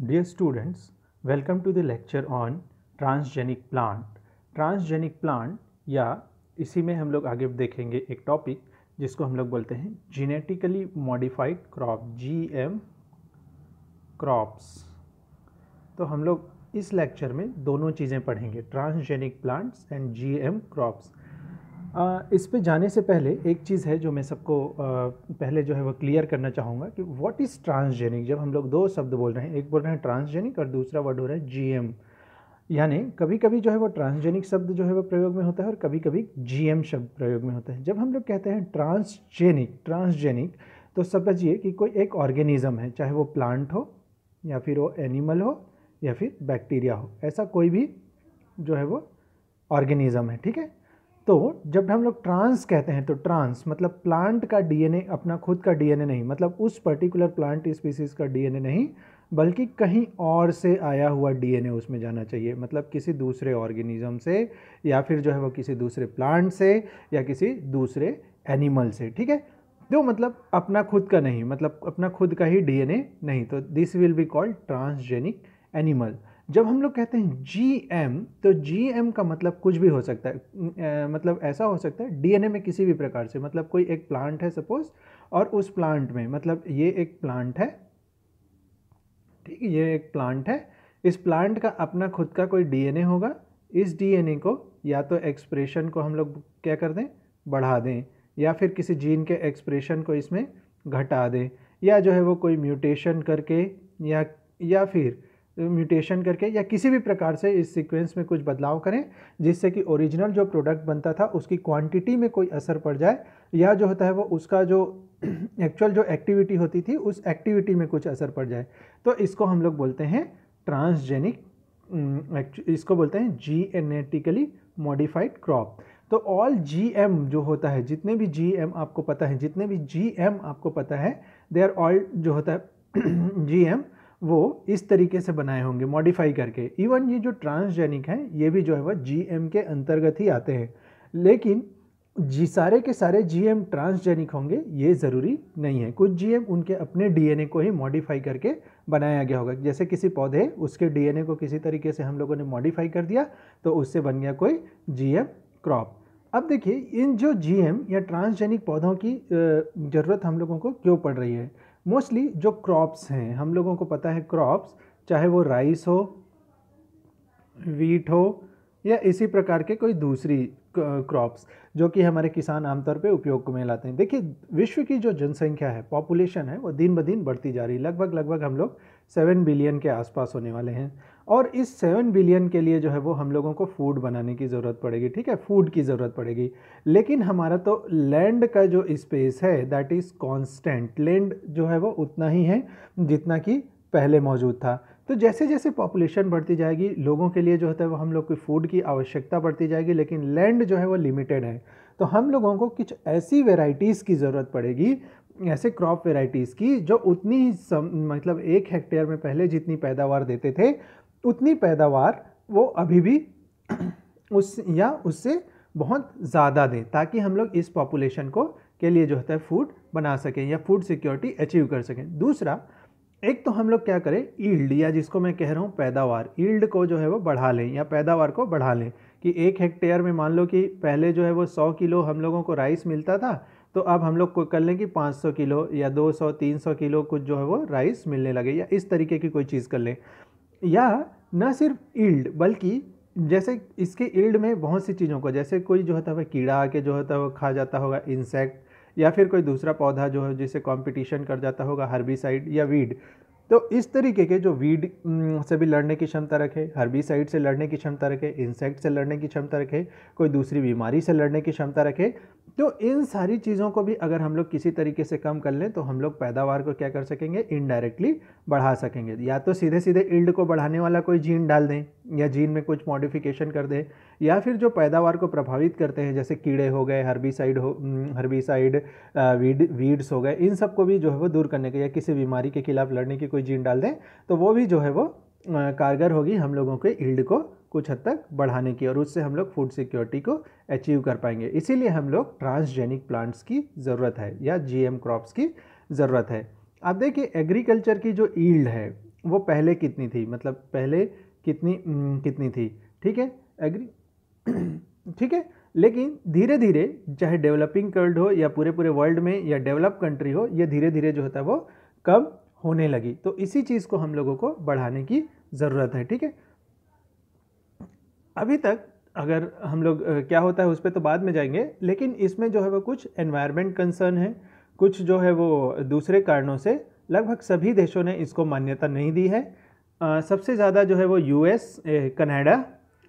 dear students welcome to the lecture on transgenic plant transgenic plant या इसी में हम लोग आगे देखेंगे एक टॉपिक जिसको हम लोग बोलते हैं genetically modified crop G M crops तो हम लोग इस लेक्चर में दोनों चीज़ें पढ़ेंगे transgenic plants and G M crops आ, इस पे जाने से पहले एक चीज़ है जो मैं सबको पहले जो है वो क्लियर करना चाहूँगा कि व्हाट इज़ ट्रांसजेनिक जब हम लोग दो शब्द बोल रहे हैं एक बोल रहे हैं ट्रांसजेनिक और दूसरा वर्ड हो रहा है जी यानी कभी कभी जो है वो ट्रांसजेनिक शब्द जो है वो प्रयोग में होता है और कभी कभी जी शब्द प्रयोग में होता है जब हम लोग कहते हैं ट्रांसजेनिक ट्रांसजेनिक तो समझिए कि कोई एक ऑर्गेनिज़म है चाहे वो प्लांट हो या फिर वो एनिमल हो या फिर बैक्टीरिया हो ऐसा कोई भी जो है वो ऑर्गेनिज़म है ठीक है तो जब हम लोग ट्रांस कहते हैं तो ट्रांस मतलब प्लांट का डीएनए अपना खुद का डीएनए नहीं मतलब उस पर्टिकुलर प्लांट स्पीसीज का डीएनए नहीं बल्कि कहीं और से आया हुआ डीएनए उसमें जाना चाहिए मतलब किसी दूसरे ऑर्गेनिज्म से या फिर जो है वो किसी दूसरे प्लांट से या किसी दूसरे एनिमल से ठीक है जो तो मतलब अपना खुद का नहीं मतलब अपना खुद का ही डीएनए नहीं तो this will be called transgenic animal जब हम लोग कहते हैं जी एम तो जी एम का मतलब कुछ भी हो सकता है मतलब ऐसा हो सकता है ए में किसी भी प्रकार से मतलब कोई एक प्लांट है सपोज और उस प्लांट में मतलब ये एक प्लांट है ठीक है ये एक प्लांट है इस प्लांट का अपना खुद का कोई डीएनए होगा इस डीएनए को या तो एक्सप्रेशन को हम लोग क्या कर दें बढ़ा दें या फिर किसी जीन के एक्सप्रेशन को इसमें घटा दें या जो है वो कोई म्यूटेशन करके या या फिर म्यूटेशन करके या किसी भी प्रकार से इस सीक्वेंस में कुछ बदलाव करें जिससे कि ओरिजिनल जो प्रोडक्ट बनता था उसकी क्वांटिटी में कोई असर पड़ जाए या जो होता है वो उसका जो एक्चुअल जो एक्टिविटी होती थी उस एक्टिविटी में कुछ असर पड़ जाए तो इसको हम लोग बोलते हैं ट्रांसजेनिक हम्म, इसको बोलते हैं जी एनेटिकली मॉडिफाइड क्रॉप तो ऑल जीएम जो होता है जितने भी जीएम आपको पता है जितने भी जीएम आपको पता है दे आर ऑल जो होता है जीएम वो इस तरीके से बनाए होंगे मॉडिफाई करके इवन ये जो ट्रांसजेनिक हैं ये भी जो है वह जी के अंतर्गत ही आते हैं लेकिन जी सारे के सारे जी ट्रांसजेनिक होंगे ये ज़रूरी नहीं है कुछ जी उनके अपने डी को ही मॉडिफाई करके बनाया गया होगा जैसे किसी पौधे उसके डी को किसी तरीके से हम लोगों ने मॉडिफाई कर दिया तो उससे बन गया कोई जी क्रॉप अब देखिए इन जो जीएम या ट्रांसजेनिक पौधों की ज़रूरत हम लोगों को क्यों पड़ रही है मोस्टली जो क्रॉप्स हैं हम लोगों को पता है क्रॉप्स चाहे वो राइस हो वीट हो या इसी प्रकार के कोई दूसरी क्रॉप्स जो कि हमारे किसान आमतौर पे उपयोग में लाते हैं देखिए विश्व की जो जनसंख्या है पॉपुलेशन है वो दिन ब दिन बढ़ती जा रही है लगभग लगभग हम लोग सेवन बिलियन के आसपास होने वाले हैं और इस सेवन बिलियन के लिए जो है वो हम लोगों को फूड बनाने की ज़रूरत पड़ेगी ठीक है फूड की ज़रूरत पड़ेगी लेकिन हमारा तो लैंड का जो स्पेस है दैट इज़ कॉन्स्टेंट लैंड जो है वो उतना ही है जितना कि पहले मौजूद था तो जैसे जैसे पॉपुलेशन बढ़ती जाएगी लोगों के लिए जो होता है वो हम लोग की फ़ूड की आवश्यकता बढ़ती जाएगी लेकिन लैंड जो है वो लिमिटेड है तो हम लोगों को कुछ ऐसी वेराइटीज़ की ज़रूरत पड़ेगी ऐसे क्रॉप वेराइटीज़ की जो उतनी ही सम, मतलब एक हेक्टेयर में पहले जितनी पैदावार देते थे उतनी पैदावार वो अभी भी उस या उससे बहुत ज़्यादा दें ताकि हम लोग इस पॉपुलेशन को के लिए जो होता है फूड बना सकें या फूड सिक्योरिटी अचीव कर सकें दूसरा एक तो हम लोग क्या करें ईल्ड या जिसको मैं कह रहा हूँ पैदावार ईल्ड को जो है वो बढ़ा लें या पैदावार को बढ़ा लें कि एक हेक्टेयर में मान लो कि पहले जो है वो सौ किलो हम लोगों को राइस मिलता था तो अब हम लोग को कर लें कि 500 किलो या 200 300 किलो कुछ जो है वो राइस मिलने लगे या इस तरीके की कोई चीज़ कर लें या न सिर्फ ईल्ड बल्कि जैसे इसके ईल्ड में बहुत सी चीज़ों को जैसे कोई जो होता है वह कीड़ा आके जो होता है वो खा जाता होगा इंसेक्ट या फिर कोई दूसरा पौधा जो है जिसे कंपटीशन कर जाता होगा हर्बिसाइड या वीड तो इस तरीके के जो वीड से भी लड़ने की क्षमता रखे हर्बिसाइड से लड़ने की क्षमता रखे इंसेक्ट से लड़ने की क्षमता रखे कोई दूसरी बीमारी से लड़ने की क्षमता रखे तो इन सारी चीज़ों को भी अगर हम लोग किसी तरीके से कम कर लें तो हम लोग पैदावार को क्या कर सकेंगे इनडायरेक्टली बढ़ा सकेंगे या तो सीधे सीधे इल्ड को बढ़ाने वाला कोई जीन डाल दें या जीन में कुछ मॉडिफिकेशन कर दें या फिर जो पैदावार को प्रभावित करते हैं जैसे कीड़े हो गए हर्बिसाइड हो हर्बिसाइड वीड वीड्स हो गए इन सब को भी जो है वो दूर करने के या किसी बीमारी के खिलाफ लड़ने की कोई जीन डाल दें तो वो भी जो है वो कारगर होगी हम लोगों के ईल्ड को कुछ हद तक बढ़ाने की और उससे हम लोग फूड सिक्योरिटी को अचीव कर पाएंगे इसीलिए हम लोग ट्रांसजेनिक प्लांट्स की ज़रूरत है या जी क्रॉप्स की ज़रूरत है आप देखिए एग्रीकल्चर की जो ईल्ड है वो पहले कितनी थी मतलब पहले कितनी हम्म, कितनी थी ठीक है एग्री ठीक है लेकिन धीरे धीरे चाहे डेवलपिंग वर्ल्ड हो या पूरे पूरे वर्ल्ड में या डेवलप कंट्री हो ये धीरे धीरे जो होता है वो कम होने लगी तो इसी चीज़ को हम लोगों को बढ़ाने की ज़रूरत है ठीक है अभी तक अगर हम लोग क्या होता है उस पर तो बाद में जाएंगे लेकिन इसमें जो है वो कुछ एनवायरमेंट कंसर्न है कुछ जो है वो दूसरे कारणों से लगभग सभी देशों ने इसको मान्यता नहीं दी है आ, सबसे ज़्यादा जो है वो यूएस कनाडा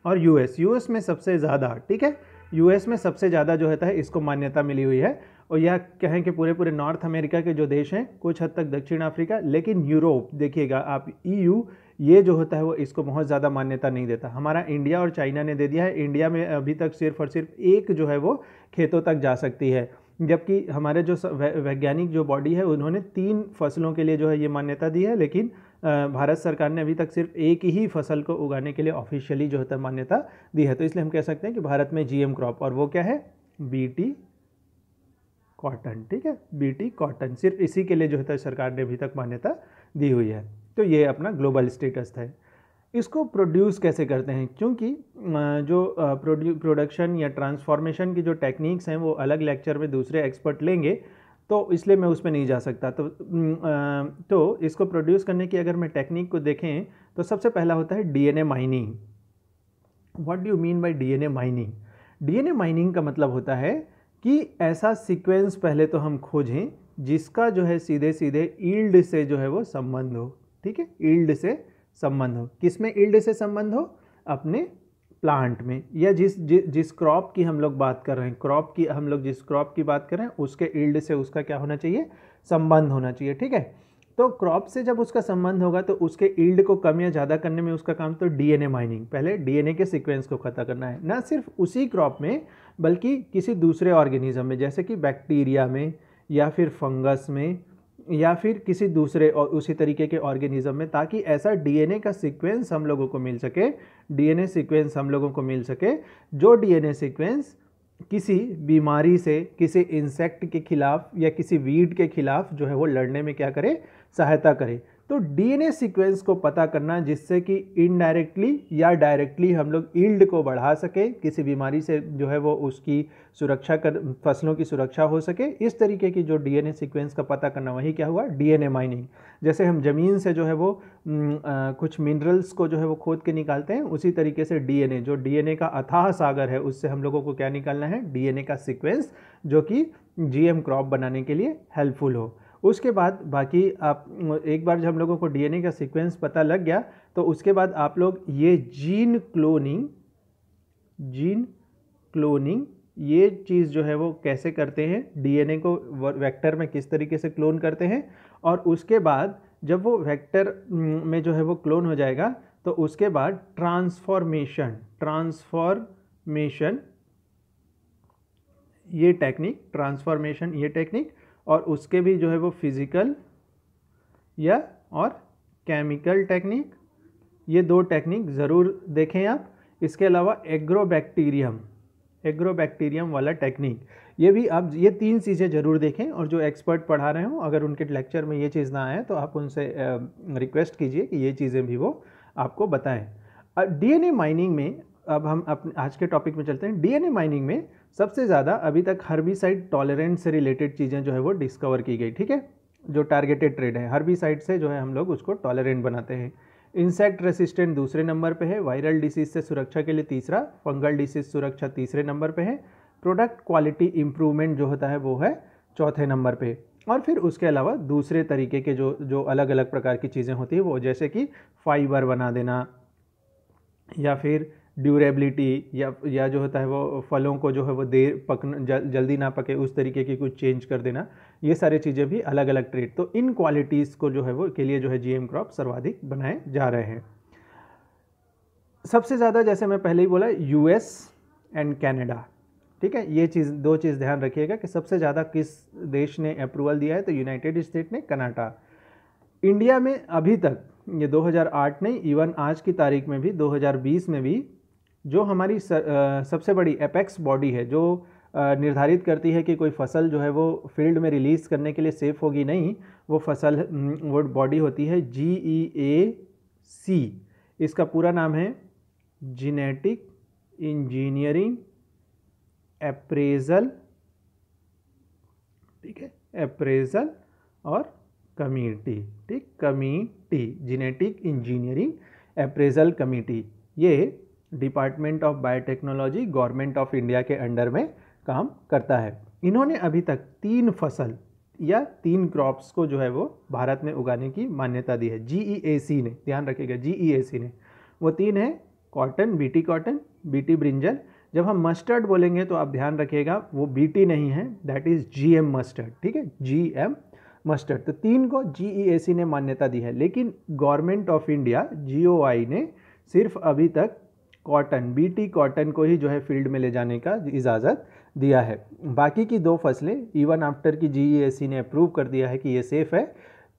और यूएस यूएस में सबसे ज़्यादा ठीक है यूएस में सबसे ज़्यादा जो होता है इसको मान्यता मिली हुई है और यह कहें कि पूरे पूरे नॉर्थ अमेरिका के जो देश हैं कुछ हद तक दक्षिण अफ्रीका लेकिन यूरोप देखिएगा आप ईयू e ये जो होता है वो इसको बहुत ज़्यादा मान्यता नहीं देता हमारा इंडिया और चाइना ने दे दिया है इंडिया में अभी तक सिर्फ और सिर्फ एक जो है वो खेतों तक जा सकती है जबकि हमारे जो वैज्ञानिक जो बॉडी है उन्होंने तीन फसलों के लिए जो है ये मान्यता दी है लेकिन भारत सरकार ने अभी तक सिर्फ एक ही फसल को उगाने के लिए ऑफिशियली जो है मान्यता दी है तो इसलिए हम कह सकते हैं कि भारत में जीएम क्रॉप और वो क्या है बीटी कॉटन ठीक है बीटी कॉटन सिर्फ इसी के लिए जो है सरकार ने अभी तक मान्यता दी हुई है तो ये अपना ग्लोबल स्टेटस है इसको प्रोड्यूस कैसे करते हैं क्योंकि जो प्रोडक्शन या ट्रांसफॉर्मेशन की जो टेक्निक्स हैं वो अलग लेक्चर में दूसरे एक्सपर्ट लेंगे तो इसलिए मैं उसमें नहीं जा सकता तो तो इसको प्रोड्यूस करने की अगर मैं टेक्निक को देखें तो सबसे पहला होता है DNA mining what do you mean by DNA mining DNA mining का मतलब होता है कि ऐसा सीक्वेंस पहले तो हम खोजें जिसका जो है सीधे सीधे ईल्ड से जो है वो संबंध हो ठीक है ईल्ड से संबंध हो किस में ईल्ड से संबंध हो अपने प्लांट में या जिस जि, जिस क्रॉप की हम लोग बात कर रहे हैं क्रॉप की हम लोग जिस क्रॉप की बात कर रहे हैं उसके इल्ड से उसका क्या होना चाहिए संबंध होना चाहिए ठीक है तो क्रॉप से जब उसका संबंध होगा तो उसके इल्ड को कम या ज़्यादा करने में उसका काम तो डीएनए माइनिंग पहले डीएनए के सीक्वेंस को ख़त्म करना है ना सिर्फ उसी क्रॉप में बल्कि किसी दूसरे ऑर्गेनिज्म में जैसे कि बैक्टीरिया में या फिर फंगस में या फिर किसी दूसरे और उसी तरीके के ऑर्गेनिज्म में ताकि ऐसा डीएनए का सीक्वेंस हम लोगों को मिल सके डीएनए सीक्वेंस हम लोगों को मिल सके जो डीएनए सीक्वेंस किसी बीमारी से किसी इंसेक्ट के खिलाफ या किसी वीड के खिलाफ जो है वो लड़ने में क्या करे सहायता करे तो डीएनए सीक्वेंस को पता करना जिससे कि इनडायरेक्टली या डायरेक्टली हम लोग ईल्ड को बढ़ा सके किसी बीमारी से जो है वो उसकी सुरक्षा कर फसलों की सुरक्षा हो सके इस तरीके की जो डीएनए सीक्वेंस का पता करना वही क्या हुआ डीएनए माइनिंग जैसे हम ज़मीन से जो है वो आ, कुछ मिनरल्स को जो है वो खोद के निकालते हैं उसी तरीके से डीएनए जो डीएनए का अथाह सागर है उससे हम लोगों को क्या निकालना है डीएनए का सीक्वेंस जो कि जीएम क्रॉप बनाने के लिए हेल्पफुल हो उसके बाद बाकी आप एक बार जब हम लोगों को डीएनए का सीक्वेंस पता लग गया तो उसके बाद आप लोग ये जीन क्लोनिंग जीन क्लोनिंग ये चीज़ जो है वो कैसे करते हैं डीएनए को वेक्टर में किस तरीके से क्लोन करते हैं और उसके बाद जब वो वेक्टर में जो है वो क्लोन हो जाएगा तो उसके बाद ट्रांसफॉर्मेशन ट्रांसफॉर्मेशन ये टेक्निक ट्रांसफॉर्मेशन ये टेक्निक और उसके भी जो है वो फिज़िकल या और केमिकल टेक्निक ये दो टेक्निक ज़रूर देखें आप इसके अलावा एग्रोबैक्टीरियम एग्रोबैक्टीरियम वाला टेक्निक ये भी आप ये तीन चीज़ें ज़रूर देखें और जो एक्सपर्ट पढ़ा रहे हो अगर उनके लेक्चर में ये चीज़ ना आए तो आप उनसे रिक्वेस्ट कीजिए कि ये चीज़ें भी वो आपको बताएं डीएनए माइनिंग में अब हम अपने आज के टॉपिक में चलते हैं डीएनए माइनिंग में सबसे ज़्यादा अभी तक हर्बिसाइड टॉलरेंट से रिलेटेड चीज़ें जो है वो डिस्कवर की गई ठीक है जो टारगेटेड ट्रेड है हर्बिसाइड से जो है हम लोग उसको टॉलरेंट बनाते हैं इंसेक्ट रेसिस्टेंट दूसरे नंबर पे है वायरल डिसीज से सुरक्षा के लिए तीसरा फंगल डिसीज सुरक्षा तीसरे नंबर पे है प्रोडक्ट क्वालिटी इम्प्रूवमेंट जो होता है वो है चौथे नंबर पे और फिर उसके अलावा दूसरे तरीके के जो जो अलग अलग प्रकार की चीज़ें होती है वो जैसे कि फाइबर बना देना या फिर ड्यूरेबिलिटी या या जो होता है वो फलों को जो है वो देर पक जल, जल्दी ना पके उस तरीके की कुछ चेंज कर देना ये सारी चीज़ें भी अलग अलग ट्रेड तो इन क्वालिटीज़ को जो है वो के लिए जो है जीएम क्रॉप सर्वाधिक बनाए जा रहे हैं सबसे ज़्यादा जैसे मैं पहले ही बोला यूएस एंड कैनेडा ठीक है ये चीज़ दो चीज़ ध्यान रखिएगा कि सबसे ज़्यादा किस देश ने अप्रूवल दिया है तो यूनाइटेड स्टेट ने कनाडा इंडिया में अभी तक ये 2008 नहीं इवन आज की तारीख में भी 2020 में भी जो हमारी सबसे बड़ी एपेक्स बॉडी है जो निर्धारित करती है कि कोई फसल जो है वो फील्ड में रिलीज़ करने के लिए सेफ़ होगी नहीं वो फसल वो बॉडी होती है जी ई ए सी इसका पूरा नाम है जीनेटिक इंजीनियरिंग अप्रेजल ठीक है अप्रेजल और कमीटी ठीक committee genetic engineering appraisal committee ये department of biotechnology government of India के अंडर में काम करता है इन्होंने अभी तक तीन फसल या तीन क्रॉप्स को जो है वो भारत में उगाने की मान्यता दी है जी e ने ध्यान रखिएगा जी e ने वो तीन है cotton BT cotton BT brinjal जब हम मस्टर्ड बोलेंगे तो आप ध्यान रखिएगा वो बीटी नहीं है दैट इज़ एम मस्टर्ड ठीक है एम मस्टर्ड तो तीन को सी e ने मान्यता दी है लेकिन गवर्नमेंट ऑफ इंडिया आई ने सिर्फ अभी तक कॉटन बीटी कॉटन को ही जो है फील्ड में ले जाने का इजाज़त दिया है बाकी की दो फसलें इवन आफ्टर की जी ने अप्रूव कर दिया है कि ये सेफ़ है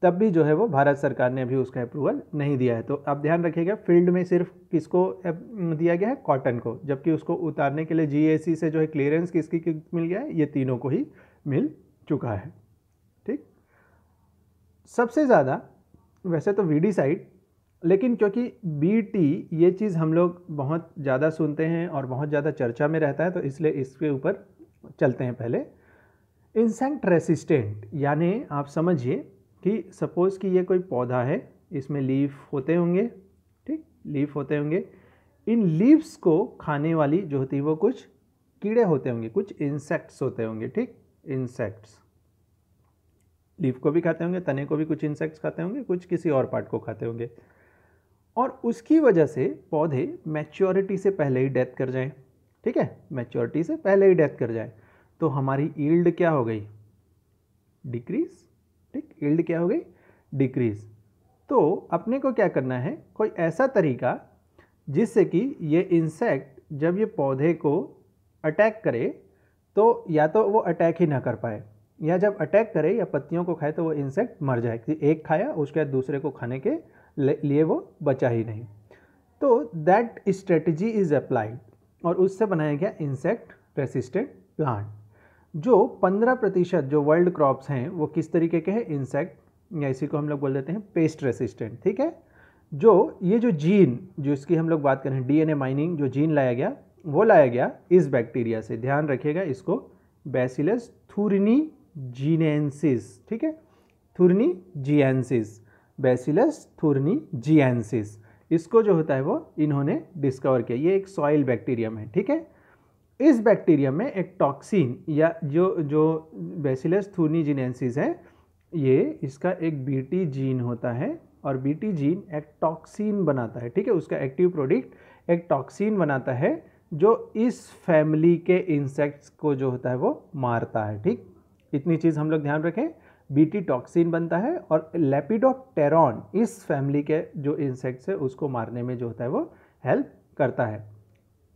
तब भी जो है वो भारत सरकार ने अभी उसका अप्रूवल नहीं दिया है तो आप ध्यान रखिएगा फील्ड में सिर्फ किसको दिया गया है कॉटन को जबकि उसको उतारने के लिए जी e से जो है क्लियरेंस किसकी मिल गया है ये तीनों को ही मिल चुका है ठीक सबसे ज़्यादा वैसे तो वीडी साइड लेकिन क्योंकि बी टी ये चीज़ हम लोग बहुत ज़्यादा सुनते हैं और बहुत ज़्यादा चर्चा में रहता है तो इसलिए इसके ऊपर चलते हैं पहले इंसेक्ट रेसिस्टेंट यानी आप समझिए कि सपोज़ कि ये कोई पौधा है इसमें लीफ होते होंगे ठीक लीफ होते होंगे इन लीव्स को खाने वाली जो होती है वो कुछ कीड़े होते होंगे कुछ इंसेक्ट्स होते होंगे ठीक इंसेक्ट्स लीफ को भी खाते होंगे तने को भी कुछ इंसेक्ट्स खाते होंगे कुछ किसी और पार्ट को खाते होंगे और उसकी वजह से पौधे मैच्योरिटी से पहले ही डेथ कर जाएं ठीक है मैच्योरिटी से पहले ही डेथ कर जाएं तो हमारी ईल्ड क्या हो गई डिक्रीज ठीक ईल्ड क्या हो गई डिक्रीज तो अपने को क्या करना है कोई ऐसा तरीका जिससे कि ये इंसेक्ट जब ये पौधे को अटैक करे तो या तो वो अटैक ही ना कर पाए या जब अटैक करे या पत्तियों को खाए तो वो इंसेक्ट मर जाए एक खाया उसके बाद दूसरे को खाने के लिए वो बचा ही नहीं तो दैट स्ट्रेटजी इज़ अप्लाइड और उससे बनाया गया इंसेक्ट रेसिस्टेंट प्लांट जो पंद्रह प्रतिशत जो वर्ल्ड क्रॉप्स हैं वो किस तरीके के हैं इंसेक्ट या इसी को हम लोग बोल देते हैं पेस्ट रेसिस्टेंट ठीक है जो ये जो जीन जो इसकी हम लोग बात करें डीएनए माइनिंग जो जीन लाया गया वो लाया गया इस बैक्टीरिया से ध्यान रखिएगा इसको बेसिलस थुरनी जीनेसिस ठीक है थुरनी जीएनसिस बेसिलस थुरनी जियनसिस इसको जो होता है वो इन्होंने डिस्कवर किया ये एक सॉइल बैक्टीरियम है ठीक है इस बैक्टीरियम में एक टॉक्सिन या जो जो बेसिलस थुरनी जिनेंसिस है ये इसका एक बीटी जीन होता है और बीटी जीन एक टॉक्सिन बनाता है ठीक है उसका एक्टिव प्रोडक्ट एक टॉक्सिन बनाता है जो इस फैमिली के इंसेक्ट्स को जो होता है वो मारता है ठीक इतनी चीज़ हम लोग ध्यान रखें बीटी टॉक्सिन बनता है और लेपिडोप्टेरॉन इस फैमिली के जो इंसेक्ट्स है उसको मारने में जो होता है वो हेल्प करता है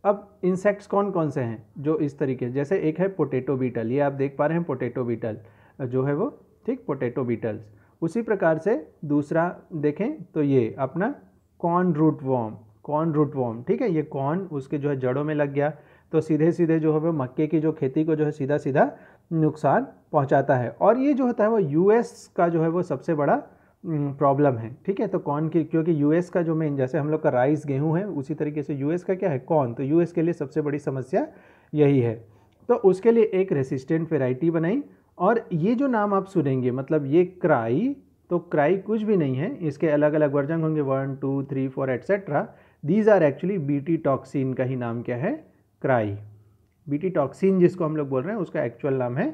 अब इंसेक्ट्स कौन कौन से हैं जो इस तरीके जैसे एक है पोटैटो बीटल ये आप देख पा रहे हैं पोटैटो बीटल जो है वो ठीक पोटैटो बीटल्स उसी प्रकार से दूसरा देखें तो ये अपना corn root worm corn root worm ठीक है ये कॉर्न उसके जो है जड़ों में लग गया तो सीधे सीधे जो है वो मक्के की जो खेती को जो है सीधा सीधा नुकसान पहुंचाता है और ये जो होता है वो यूएस का जो है वो सबसे बड़ा प्रॉब्लम है ठीक है तो कॉर्न की क्योंकि यूएस का जो मेन जैसे हम लोग का राइस गेहूं है उसी तरीके से यूएस का क्या है कॉर्न तो यूएस के लिए सबसे बड़ी समस्या यही है तो उसके लिए एक रेसिस्टेंट वेराइटी बनाई और ये जो नाम आप सुनेंगे मतलब ये क्राई तो क्राई कुछ भी नहीं है इसके अलग अलग वर्जन होंगे one two three four etcetera these are actually BT toxin का ही नाम क्या है क्राई बीटी टॉक्सिन जिसको हम लोग बोल रहे हैं उसका एक्चुअल नाम है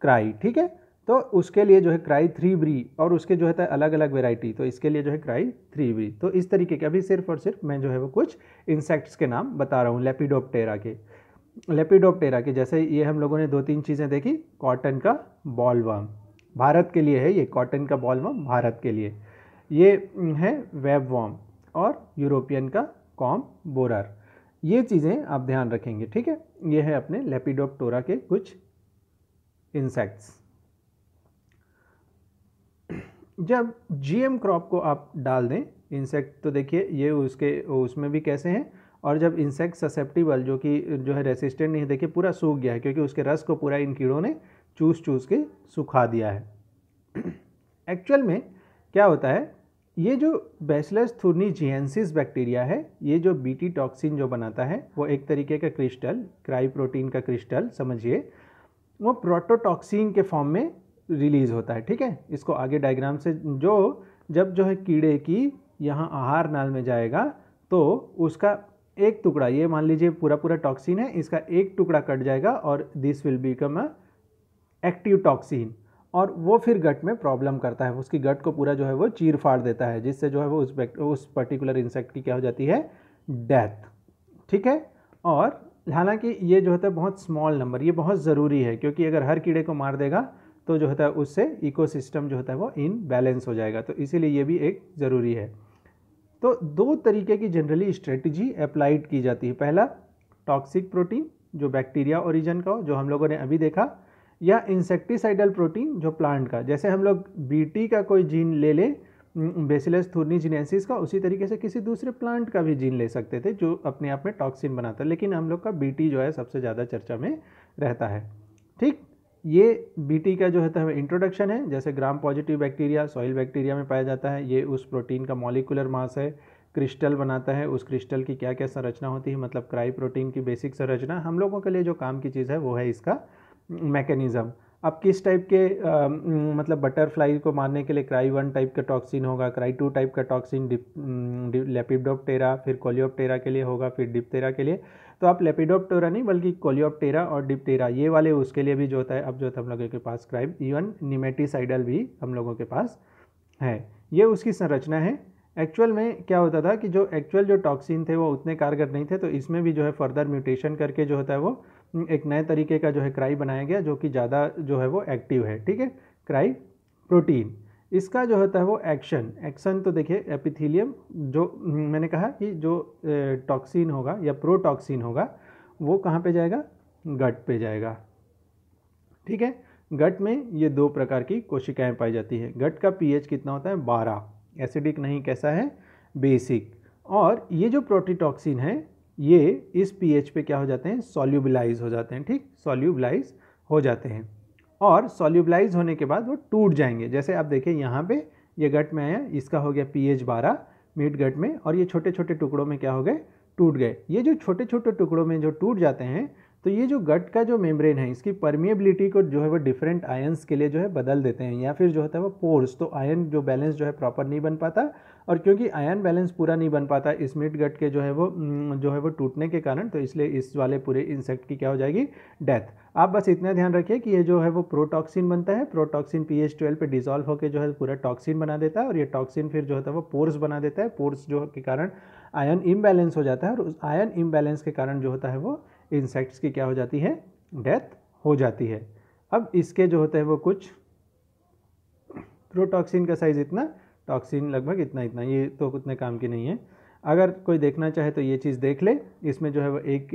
क्राई ठीक है तो उसके लिए जो है क्राई थ्री ब्री और उसके जो है अलग अलग वेराइटी तो इसके लिए जो है क्राई थ्री ब्री तो इस तरीके के अभी सिर्फ और सिर्फ मैं जो है वो कुछ इंसेक्ट्स के नाम बता रहा हूँ लेपिडोप्टेरा के लेपिडोप्टेरा के जैसे ये हम लोगों ने दो तीन चीज़ें देखी कॉटन का बॉल भारत के लिए है ये कॉटन का बॉल भारत के लिए ये हम्म, है वेब वर्म और यूरोपियन का कॉम बोरर ये चीज़ें आप ध्यान रखेंगे ठीक है ये है अपने लेपिडोप्टोरा के कुछ इंसेक्ट्स जब जीएम क्रॉप को आप डाल दें इंसेक्ट तो देखिए ये उसके उसमें भी कैसे हैं और जब इंसेक्ट ससेप्टिबल जो कि जो है रेसिस्टेंट नहीं देखिए पूरा सूख गया है क्योंकि उसके रस को पूरा इन कीड़ों ने चूस चूस के सुखा दिया है एक्चुअल में क्या होता है ये जो बेसलस थुर्नी जियंसिस बैक्टीरिया है ये जो बीटी टॉक्सिन जो बनाता है वो एक तरीके का क्रिस्टल क्राई प्रोटीन का क्रिस्टल समझिए वो प्रोटोटॉक्सिन के फॉर्म में रिलीज़ होता है ठीक है इसको आगे डायग्राम से जो जब जो है कीड़े की यहाँ आहार नाल में जाएगा तो उसका एक टुकड़ा ये मान लीजिए पूरा पूरा टॉक्सिन है इसका एक टुकड़ा कट जाएगा और this will become a active toxin और वो फिर गट में प्रॉब्लम करता है उसकी गट को पूरा जो है वो चीर फाड़ देता है जिससे जो है वो उस उस पर्टिकुलर इंसेक्ट की क्या हो जाती है डेथ ठीक है और हालांकि ये जो होता है बहुत स्मॉल नंबर ये बहुत ज़रूरी है क्योंकि अगर हर कीड़े को मार देगा तो जो होता है उससे इकोसिस्टम जो होता है वो इन बैलेंस हो जाएगा तो इसीलिए ये भी एक ज़रूरी है तो दो तरीके की जनरली स्ट्रेटजी अप्लाइड की जाती है पहला टॉक्सिक प्रोटीन जो बैक्टीरिया ओरिजन का हो जो हम लोगों ने अभी देखा या इंसेक्टिसाइडल प्रोटीन जो प्लांट का जैसे हम लोग बी का कोई जीन ले लें बेसिलस थूर्नी जिनेसिस का उसी तरीके से किसी दूसरे प्लांट का भी जीन ले सकते थे जो अपने आप में टॉक्सिन बनाता है लेकिन हम लोग का बीटी जो है सबसे ज़्यादा चर्चा में रहता है ठीक ये बीटी का जो है तो इंट्रोडक्शन है जैसे gram positive bacteria soil bacteria में पाया जाता है ये उस प्रोटीन का मॉलिकुलर मास है क्रिस्टल बनाता है उस क्रिस्टल की क्या क्या संरचना होती है मतलब क्राई प्रोटीन की बेसिक संरचना हम लोगों के लिए जो काम की चीज़ है वो है इसका मैकेनिज़्म अब किस टाइप के आ, मतलब बटरफ्लाई को मारने के लिए क्राई वन टाइप का टॉक्सिन होगा क्राई टू टाइप का टॉक्सिन लेपिडोप्टेरा फिर कोलियोप्टेरा के लिए होगा फिर डिप्टेरा के लिए तो आप लेपिडोप्टेरा नहीं बल्कि कोलियोप्टेरा और डिप्टेरा ये वाले उसके लिए भी जो होता है अब जो है हम लोगों के पास क्राइब इवन निमेटिसाइडल भी हम लोगों के पास है ये उसकी संरचना है एक्चुअल में क्या होता था कि जो एक्चुअल जो टॉक्सिन थे वो उतने कारगर नहीं थे तो इसमें भी जो है फर्दर म्यूटेशन करके जो होता है वो एक नए तरीके का जो है क्राई बनाया गया जो कि ज़्यादा जो है वो एक्टिव है ठीक है क्राई प्रोटीन इसका जो होता है वो एक्शन एक्शन तो देखिए एपिथीलियम जो मैंने कहा कि जो टॉक्सिन होगा या प्रोटॉक्सिन होगा वो कहाँ पे जाएगा गट पे जाएगा ठीक है गट में ये दो प्रकार की कोशिकाएं पाई जाती हैं गट का पीएच कितना होता है बारह एसिडिक नहीं कैसा है बेसिक और ये जो प्रोटीटॉक्सिन है ये इस पीएच पे क्या हो जाते हैं सॉल्यूबलाइज हो जाते हैं ठीक सॉल्यूबलाइज हो जाते हैं और सॉल्यूबलाइज होने के बाद वो टूट जाएंगे जैसे आप देखें यहाँ पे ये गट में आया इसका हो गया पीएच बारह मीट गट में और ये छोटे छोटे टुकड़ों में क्या हो गए टूट गए ये जो छोटे छोटे टुकड़ों में जो टूट जाते हैं तो ये जो गट का जो मेम्ब्रेन है इसकी परमिएबिलिटी को जो है वो डिफरेंट आयन्स के लिए जो है बदल देते हैं या फिर जो होता है वो पोर्स तो आयन जो बैलेंस जो है प्रॉपर नहीं बन पाता और क्योंकि आयन बैलेंस पूरा नहीं बन पाता इस मिट गट के जो है वो हम्म, जो है वो टूटने के कारण तो इसलिए इस वाले पूरे इंसेक्ट की क्या हो जाएगी डेथ आप बस इतना ध्यान रखिए कि ये जो है वो प्रोटॉक्सिन बनता है प्रोटॉक्सिन पी एच ट्वेल्व पर डिजॉल्व होकर जो है पूरा टॉक्सिन बना देता है और ये टॉक्सिन फिर जो होता है वो पोर्स बना देता है पोर्स जो के कारण आयन इम्बैलेंस हो जाता है और उस आयन इम्बैलेंस के कारण जो होता है वो इंसेक्ट्स की क्या हो जाती है डेथ हो जाती है अब इसके जो होते हैं वो कुछ प्रोटॉक्सिन का साइज़ इतना टॉक्सिन लगभग इतना इतना ये तो उतने काम की नहीं है अगर कोई देखना चाहे तो ये चीज़ देख ले इसमें जो है वो एक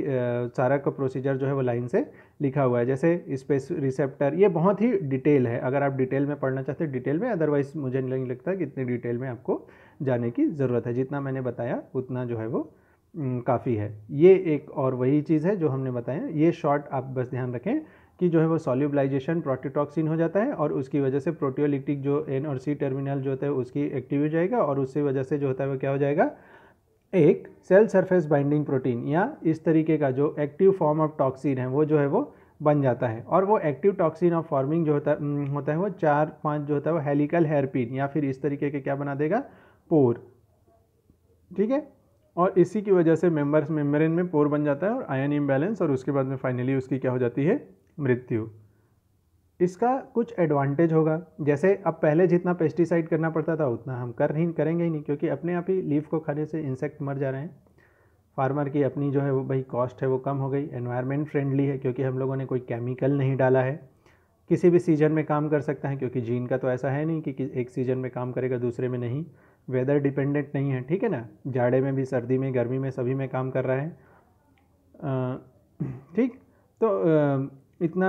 सारा का प्रोसीजर जो है वो लाइन से लिखा हुआ है जैसे स्पेस रिसेप्टर ये बहुत ही डिटेल है अगर आप डिटेल में पढ़ना चाहते हैं डिटेल में अदरवाइज़ मुझे नहीं लगता कि इतनी डिटेल में आपको जाने की ज़रूरत है जितना मैंने बताया उतना जो है वो काफ़ी है ये एक और वही चीज़ है जो हमने बताया ये शॉर्ट आप बस ध्यान रखें की जो है वो सॉल्यूबलाइजेशन प्रोटीटॉक्सिन हो जाता है और उसकी वजह से प्रोटियोलिटिक जो एन और सी टर्मिनल जो होता है उसकी एक्टिव हो जाएगा और उसकी वजह से जो होता है वो क्या हो जाएगा एक सेल सरफेस बाइंडिंग प्रोटीन या इस तरीके का जो एक्टिव फॉर्म ऑफ टॉक्सिन है वो जो है वो बन जाता है और वो एक्टिव टॉक्सिन ऑफ फॉर्मिंग जो होता होता है वो चार पाँच जो होता है वो हेलिकल हेयरपिन या फिर इस तरीके के क्या बना देगा पोर ठीक है और इसी की वजह से मेम्बर्स मेम्ब्रेन में पोर बन जाता है और आयन इम्बैलेंस और उसके बाद में फाइनली उसकी क्या हो जाती है मृत्यु इसका कुछ एडवांटेज होगा जैसे अब पहले जितना पेस्टिसाइड करना पड़ता था उतना हम कर नहीं करेंगे ही नहीं क्योंकि अपने आप ही लीफ को खाने से इंसेक्ट मर जा रहे हैं फार्मर की अपनी जो है वो भाई कॉस्ट है वो कम हो गई एनवायरनमेंट फ्रेंडली है क्योंकि हम लोगों ने कोई केमिकल नहीं डाला है किसी भी सीजन में काम कर सकता है क्योंकि जीन का तो ऐसा है नहीं कि एक सीजन में काम करेगा दूसरे में नहीं वेदर डिपेंडेंट नहीं है ठीक है ना जाड़े में भी सर्दी में गर्मी में सभी में काम कर रहा है ठीक तो इतना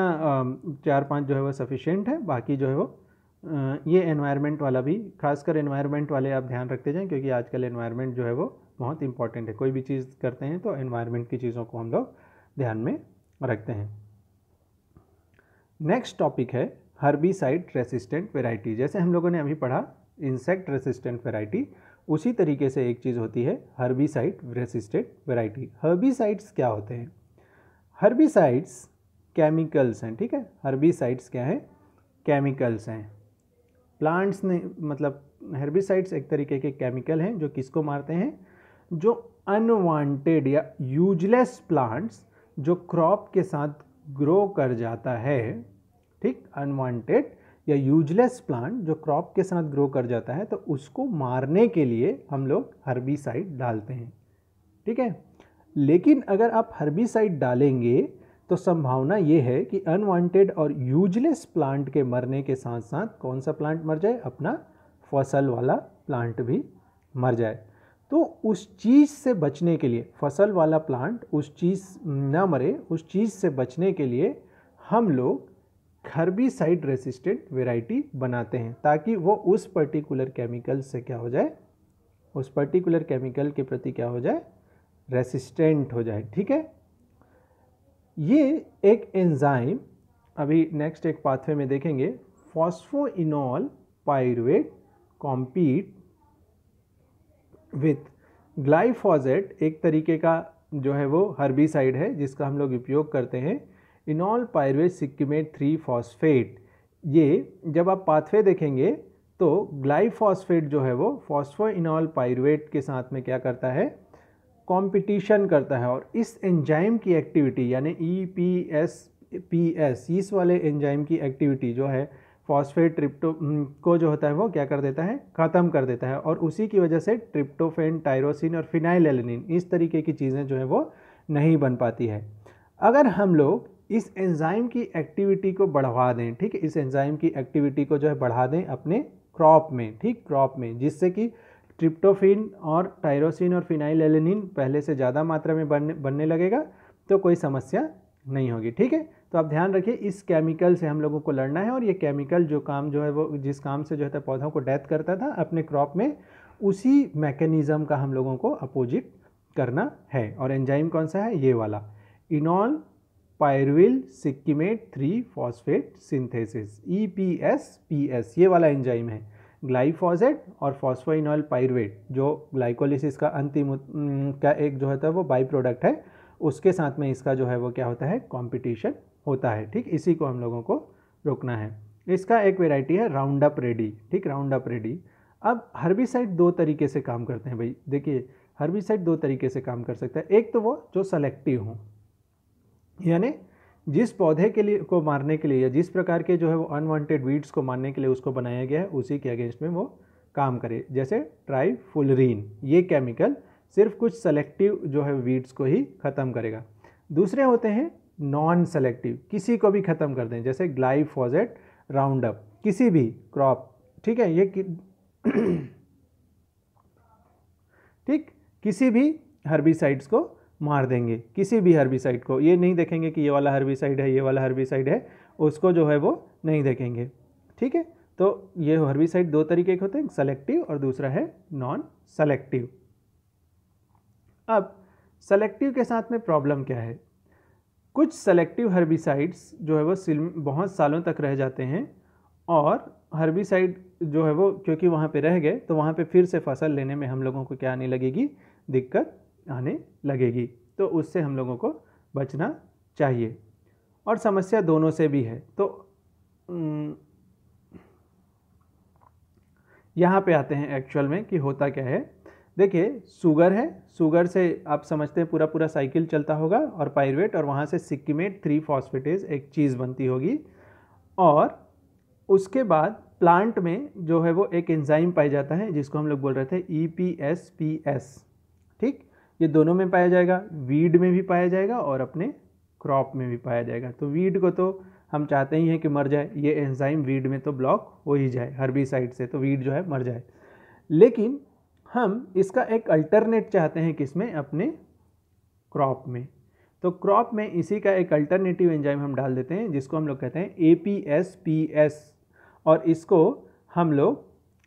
चार पांच जो है वो सफिशेंट है बाकी जो है वो ये एनवायरनमेंट वाला भी खासकर एनवायरनमेंट वाले आप ध्यान रखते जाएं क्योंकि आजकल एनवायरनमेंट जो है वो बहुत इंपॉर्टेंट है कोई भी चीज़ करते हैं तो एनवायरनमेंट की चीज़ों को हम लोग ध्यान में रखते हैं नेक्स्ट टॉपिक है साइड रेसिस्टेंट वेराइटी जैसे हम लोगों ने अभी पढ़ा इंसेक्ट रेसिस्टेंट वेराइटी उसी तरीके से एक चीज़ होती है साइड रेसिस्टेंट वेराइटी साइड्स क्या होते हैं साइड्स केमिकल्स हैं ठीक है हर्बिसाइड्स क्या है केमिकल्स हैं प्लांट्स ने मतलब हर्बिसाइड्स एक तरीके के केमिकल हैं जो किसको मारते हैं जो अनवांटेड या यूजलेस प्लांट्स जो क्रॉप के साथ ग्रो कर जाता है ठीक अनवांटेड या यूजलेस प्लांट जो क्रॉप के साथ ग्रो कर जाता है तो उसको मारने के लिए हम लोग हर्बिसाइड डालते हैं ठीक है लेकिन अगर आप हर्बिसाइड डालेंगे तो संभावना ये है कि अनवांटेड और यूजलेस प्लांट के मरने के साथ साथ कौन सा प्लांट मर जाए अपना फसल वाला प्लांट भी मर जाए तो उस चीज़ से बचने के लिए फसल वाला प्लांट उस चीज़ ना मरे उस चीज़ से बचने के लिए हम लोग साइड रेसिस्टेंट वेराइटी बनाते हैं ताकि वो उस पर्टिकुलर केमिकल से क्या हो जाए उस पर्टिकुलर केमिकल के प्रति क्या हो जाए रेसिस्टेंट हो जाए ठीक है ये एक एंजाइम अभी नेक्स्ट एक पाथवे में देखेंगे phosphoenol pyruvate compete with glyphosate एक तरीके का जो है वो हर्बिसाइड है जिसका हम लोग उपयोग करते हैं enol pyruvate shikimate three phosphate ये जब आप पाथवे देखेंगे तो ग्लाइफॉस्फेट जो है वो फॉस्फोइनॉल पायरुवेट के साथ में क्या करता है कंपटीशन करता है और इस एंजाइम की एक्टिविटी यानी E P S P S इस वाले एंजाइम की एक्टिविटी जो है फॉस्फेट हम्म, ट्रिप्टो को जो होता है वो क्या कर देता है ख़त्म कर देता है और उसी की वजह से ट्रिप्टोफेन टायरोसिन और फिनाइल एलिनिन इस तरीके की चीज़ें जो है वो नहीं बन पाती है अगर हम लोग इस एंजाइम की एक्टिविटी को बढ़वा दें ठीक है इस एंजाइम की एक्टिविटी को जो है बढ़ा दें अपने क्रॉप में ठीक क्रॉप में जिससे कि ट्रिप्टोफिन और टायरोसिन और फिनाइल एलिनिन पहले से ज़्यादा मात्रा में बनने बनने लगेगा तो कोई समस्या नहीं होगी ठीक है तो आप ध्यान रखिए इस केमिकल से हम लोगों को लड़ना है और ये केमिकल जो काम जो है वो जिस काम से जो है पौधों को डेथ करता था अपने क्रॉप में उसी मैकेनिज़म का हम लोगों को अपोजिट करना है और एंजाइम कौन सा है ये वाला enol pyruvyl shikimate three phosphate synthesis E P S P S ये वाला एंजाइम है ग्लाइफोजेट और फॉस्फोइनॉल पाइरवेट जो ग्लाइकोलिसिस का अंतिम का एक जो होता है वो बाई प्रोडक्ट है उसके साथ में इसका जो है वो क्या होता है कॉम्पिटिशन होता है ठीक इसी को हम लोगों को रोकना है इसका एक वेराइटी है राउंड अप रेडी ठीक राउंड अप रेडी अब हर्बिसाइड दो तरीके से काम करते हैं भाई देखिए हर्बिसाइड दो तरीके से काम कर सकता है एक तो वो जो सेलेक्टिव हो यानी जिस पौधे के लिए को मारने के लिए या जिस प्रकार के जो है वो अनवांटेड वीड्स को मारने के लिए उसको बनाया गया है उसी के अगेंस्ट में वो काम करे जैसे फुलरीन ये केमिकल सिर्फ कुछ सेलेक्टिव जो है वीड्स को ही ख़त्म करेगा दूसरे होते हैं नॉन सेलेक्टिव किसी को भी ख़त्म कर दें जैसे ग्लाइफोजेट राउंड अप किसी भी क्रॉप ठीक है ये ठीक किसी भी हर्बिसाइड्स को मार देंगे किसी भी हर्बिसाइड को ये नहीं देखेंगे कि ये वाला हर्बिसाइड है ये वाला हर्बिसाइड है उसको जो है वो नहीं देखेंगे ठीक है तो ये हर्बिसाइड दो तरीके के होते हैं सेलेक्टिव और दूसरा है नॉन सेलेक्टिव अब सेलेक्टिव के साथ में प्रॉब्लम क्या है कुछ सेलेक्टिव हर्बिसाइड्स जो है वो बहुत सालों तक रह जाते हैं और हर्बिसाइड जो है वो क्योंकि वहाँ पे रह गए तो वहाँ पे फिर से फसल लेने में हम लोगों को क्या आने लगेगी दिक्कत आने लगेगी तो उससे हम लोगों को बचना चाहिए और समस्या दोनों से भी है तो यहाँ पे आते हैं एक्चुअल में कि होता क्या है देखिए शुगर है शुगर से आप समझते हैं पूरा पूरा साइकिल चलता होगा और पायरवेट और वहाँ से सिक्किमेट थ्री फॉस्फेटेज एक चीज़ बनती होगी और उसके बाद प्लांट में जो है वो एक एंजाइम पाया जाता है जिसको हम लोग बोल रहे थे E P S P S ठीक ये दोनों में पाया जाएगा वीड में भी पाया जाएगा और अपने क्रॉप में भी पाया जाएगा तो वीड को तो हम चाहते ही हैं कि मर जाए ये एंजाइम वीड में तो ब्लॉक हो ही जाए साइड से तो वीड जो है मर जाए लेकिन हम इसका एक अल्टरनेट चाहते हैं में अपने क्रॉप में तो क्रॉप में इसी का एक अल्टरनेटिव एंजाइम हम डाल देते हैं जिसको हम लोग कहते हैं A P S P S और इसको हम लोग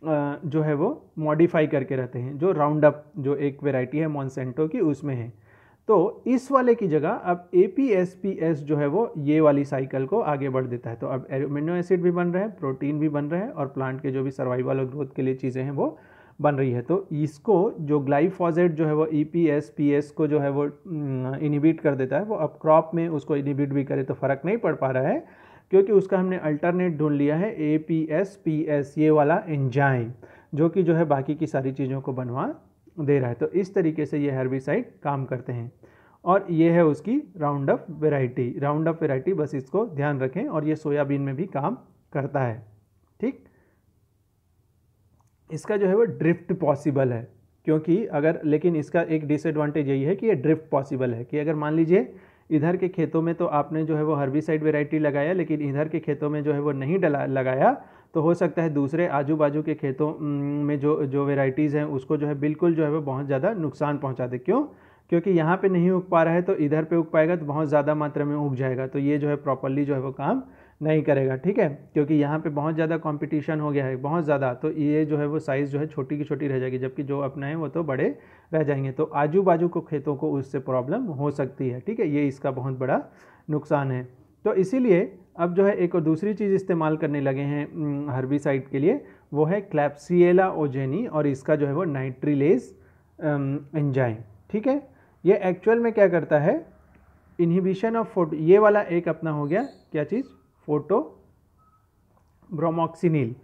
जो है वो मॉडिफाई करके रहते हैं जो राउंड अप जो एक वेराइटी है मॉन्सेंटो की उसमें है तो इस वाले की जगह अब A P S P S जो है वो ये वाली साइकिल को आगे बढ़ देता है तो अब एमिनो एसिड भी बन रहे हैं प्रोटीन भी बन रहे हैं और प्लांट के जो भी सर्वाइवल और ग्रोथ के लिए चीज़ें हैं वो बन रही है तो इसको जो ग्लाइफॉजेट जो है वो E P S P S को जो है वो इनिबिट कर देता है वो अब क्रॉप में उसको इनिबिट भी करे तो फ़र्क नहीं पड़ पा रहा है क्योंकि उसका हमने अल्टरनेट ढूंढ लिया है A P S P S ये वाला एंजाइम जो कि जो है बाकी की सारी चीज़ों को बनवा दे रहा है तो इस तरीके से ये हर्बिसाइड काम करते हैं और ये है उसकी round up variety round up variety बस इसको ध्यान रखें और ये सोयाबीन में भी काम करता है ठीक इसका जो है वो ड्रिफ्ट पॉसिबल है क्योंकि अगर लेकिन इसका एक डिसएडवांटेज यही है कि ये ड्रिफ्ट पॉसिबल है कि अगर मान लीजिए इधर के खेतों में तो आपने जो है वो हर्बिसाइड वेराइटी लगाया लेकिन इधर के खेतों में जो है वो नहीं डला लगाया तो हो सकता है दूसरे आजू बाजू के खेतों में जो जो वेराइटीज़ हैं उसको जो है बिल्कुल जो है वो बहुत ज़्यादा नुकसान पहुँचा दे क्यों क्योंकि यहाँ पर नहीं उग पा रहा है तो इधर पर उग पाएगा तो बहुत ज़्यादा मात्रा में उग जाएगा तो ये जो है प्रॉपरली जो है वो काम नहीं करेगा ठीक है क्योंकि यहाँ पे बहुत ज़्यादा कंपटीशन हो गया है बहुत ज़्यादा तो ये जो है वो साइज़ जो है छोटी की छोटी रह जाएगी जबकि जो अपना है वो तो बड़े रह जाएंगे तो आजू बाजू को खेतों को उससे प्रॉब्लम हो सकती है ठीक है ये इसका बहुत बड़ा नुकसान है तो इसीलिए अब जो है एक और दूसरी चीज़ इस्तेमाल करने लगे हैं साइड के लिए वो है क्लैप्सिएला ओजेनी और इसका जो है वो नाइट्रीलेस एंजाइम ठीक है ये एक्चुअल में क्या करता है इनहिबिशन ऑफ फोटो ये वाला एक अपना हो गया क्या चीज़ फोटो ब्रोमोक्सिनिल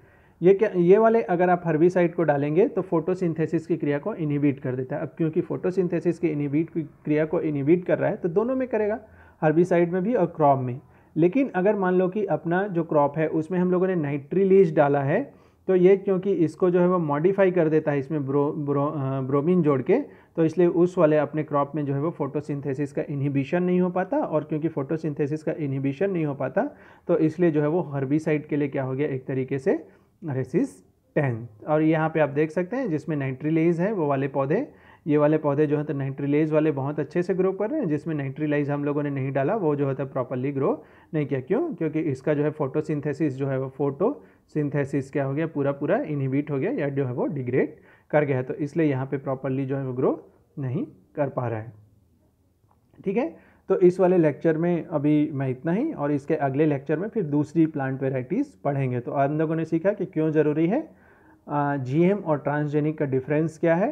ये क्या ये वाले अगर आप हर्बिसाइड को डालेंगे तो फोटोसिंथेसिस की क्रिया को इनहिबिट कर देता है अब क्योंकि फोटोसिंथेसिस की इनहिबिट की क्रिया को इनहिबिट कर रहा है तो दोनों में करेगा हर्बिसाइड में भी और क्रॉप में लेकिन अगर मान लो कि अपना जो क्रॉप है उसमें हम लोगों ने नाइट्रीलीज डाला है तो ये क्योंकि इसको जो है वो मॉडिफाई कर देता है इसमें ब्रो ब्रो ब्रोमिन जोड़ के तो इसलिए उस वाले अपने क्रॉप में जो है वो फोटोसिंथेसिस का इनहिबिशन नहीं हो पाता और क्योंकि फोटोसिंथेसिस का इनहिबिशन नहीं हो पाता तो इसलिए जो है वो हर्बिसाइड के लिए क्या हो गया एक तरीके से रेसिस और यहाँ पर आप देख सकते हैं जिसमें नाइट्रीलेज है वो वाले पौधे ये वाले पौधे जो है तो नाइट्रीलेज वाले बहुत अच्छे से ग्रो कर रहे हैं जिसमें नाइट्रीलाइज हम लोगों ने नहीं डाला वो जो है तो प्रॉपरली ग्रो नहीं किया क्यों क्योंकि इसका जो है फोटोसिंथेसिस जो है वो फोटोसिंथेसिस क्या हो गया पूरा पूरा इनहिबिट हो गया या जो है वो डिग्रेड कर गया है तो इसलिए यहाँ पे प्रॉपरली जो है वो ग्रो नहीं कर पा रहा है ठीक है तो इस वाले लेक्चर में अभी मैं इतना ही और इसके अगले लेक्चर में फिर दूसरी प्लांट वेराइटीज़ पढ़ेंगे तो आप लोगों ने सीखा कि क्यों ज़रूरी है जीएम और ट्रांसजेनिक का डिफरेंस क्या है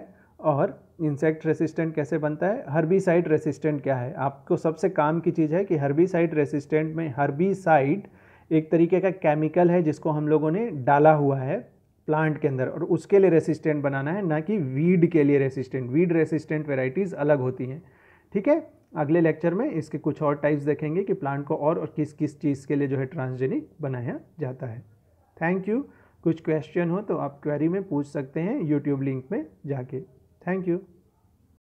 और इंसेक्ट रेसिस्टेंट कैसे बनता है हर्बीसाइड रेसिस्टेंट क्या है आपको सबसे काम की चीज़ है कि हर्बीसाइड रेसिस्टेंट में हर्बीसाइड एक तरीके का केमिकल है जिसको हम लोगों ने डाला हुआ है प्लांट के अंदर और उसके लिए रेसिस्टेंट बनाना है ना कि वीड के लिए रेसिस्टेंट वीड रेसिस्टेंट वेराइटीज़ अलग होती हैं ठीक है अगले लेक्चर में इसके कुछ और टाइप्स देखेंगे कि प्लांट को और, और किस किस चीज़ के लिए जो है ट्रांसजेनिक बनाया जाता है थैंक यू कुछ क्वेश्चन हो तो आप क्वेरी में पूछ सकते हैं यूट्यूब लिंक में जाके थैंक यू